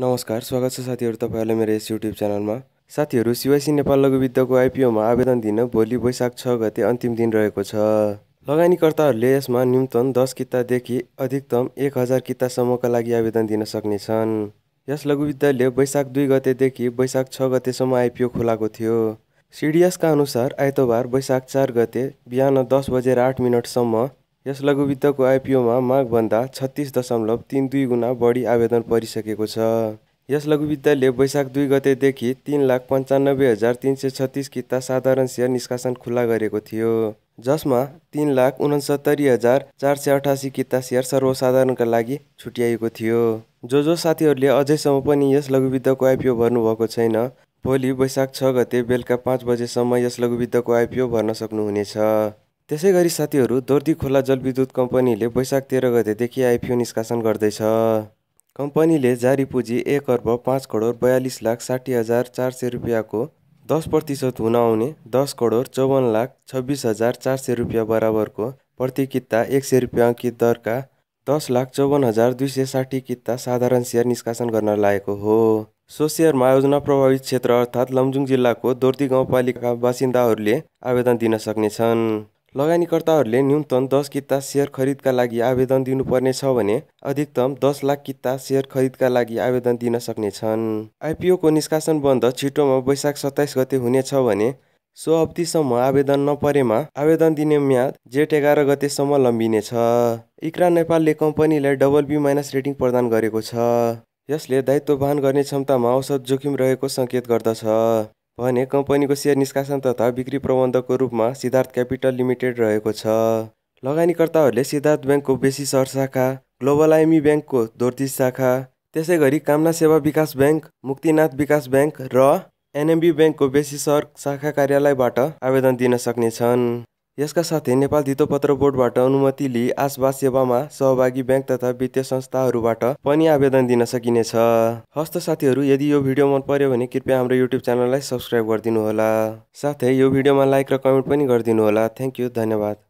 नमस्कार स्वागत छ साथीहरू तपाईँहरूलाई मेरो यस युट्युब च्यानलमा साथीहरू सिवाइसी नेपाल लघुविद्धको आइपिओमा आवेदन दिन भोलि वैशाख छ गते अन्तिम दिन रहेको छ लगानीकर्ताहरूले यसमा न्यूनतम दस कितादेखि अधिकतम एक हजार कितासम्मका लागि आवेदन दिन सक्नेछन् यस लघुविद्यालय वैशाख दुई गतेदेखि वैशाख छ गतेसम्म आइपिओ खुलाएको थियो सिडिएसका अनुसार आइतबार वैशाख चार गते बिहान दस बजेर आठ मिनटसम्म यस लघुवित्तको आइपिओमा मागभन्दा छत्तिस दशमलव तिन दुई गुणा बढी आवेदन परिसकेको छ यस लघुवित्तले वैशाख दुई गतेदेखि तिन लाख पन्चानब्बे हजार तिन सय छत्तिस किता साधारण सेयर निष्कासन खुल्ला गरेको थियो जसमा तिन लाख उनसत्तरी हजार चार सय अठासी किता सेयर सर्वसाधारणका लागि छुट्याइएको थियो जो जो साथीहरूले अझैसम्म पनि यस लघुवित्तको आइपिओ भर्नुभएको छैन भोलि वैशाख छ गते बेलुका पाँच बजेसम्म यस लघुवित्तको आइपिओ भर्न सक्नुहुनेछ त्यसै गरी साथीहरू दोर्दी खोला जलविद्युत कम्पनीले वैशाख तेह्र गतेदेखि आइपिओ निष्कासन गर्दैछ कम्पनीले जारी पुँजी एक अर्ब पाँच करोड बयालिस लाख साठी हजार चार सय रुपियाँको दस प्रतिशत हुन आउने दस करोड चौवन्न लाख छब्बिस हजार चार सय रुपियाँ बराबरको प्रति किता एक सय रुपियाँ अङ्कित दरका दस लाख चौवन्न हजार दुई सय साठी किता साधारण सेयर निष्कासन गर्न लागेको हो सो सेयरमा आयोजना प्रभावित क्षेत्र अर्थात् लमजुङ जिल्लाको दोर्ती गाउँपालिकाका बासिन्दाहरूले आवेदन दिन सक्नेछन् लगानीकर्ताहरूले न्यूनतम दस किता सेयर खरिदका लागि आवेदन दिनुपर्नेछ भने अधिकतम दस लाख किता सेयर खरिदका लागि आवेदन दिन सक्नेछन् आइपिओको निष्कासन बन्द छिटोमा वैशाख सत्ताइस गते हुनेछ भने सो अवधिसम्म आवेदन नपरेमा आवेदन दिने म्याद जेठ एघार गतेसम्म लम्बिनेछ इक्रा नेपालले कम्पनीलाई डबल बी माइनस रेटिङ प्रदान गरेको छ यसले दायित्व वहन गर्ने क्षमतामा औसत जोखिम रहेको सङ्केत गर्दछ भने कम्पनीको सेयर निष्कासन तथा बिक्री प्रबन्धकको रूपमा सिद्धार्थ क्यापिटल लिमिटेड रहेको छ लगानीकर्ताहरूले सिद्धार्थ ब्याङ्कको बेसी सर शाखा ग्लोबल आइमी ब्याङ्कको दोर्ती शाखा त्यसै गरी कामना सेवा विकास ब्याङ्क मुक्तिनाथ विकास ब्याङ्क र एनएमबी ब्याङ्कको बेसी सर शाखा कार्यालयबाट आवेदन दिन सक्नेछन् यसका साथै नेपाल धितोपत्र बोर्डबाट अनुमति लिई आसवास सेवामा सहभागी ब्याङ्क तथा वित्तीय संस्थाहरूबाट पनि आवेदन दिन सकिनेछ हस्त साथीहरू यदि यो भिडियो मन पर्यो भने कृपया हाम्रो युट्युब च्यानललाई सब्सक्राइब गरिदिनुहोला साथै यो भिडियोमा लाइक र कमेन्ट पनि गरिदिनुहोला थ्याङ्क यू धन्यवाद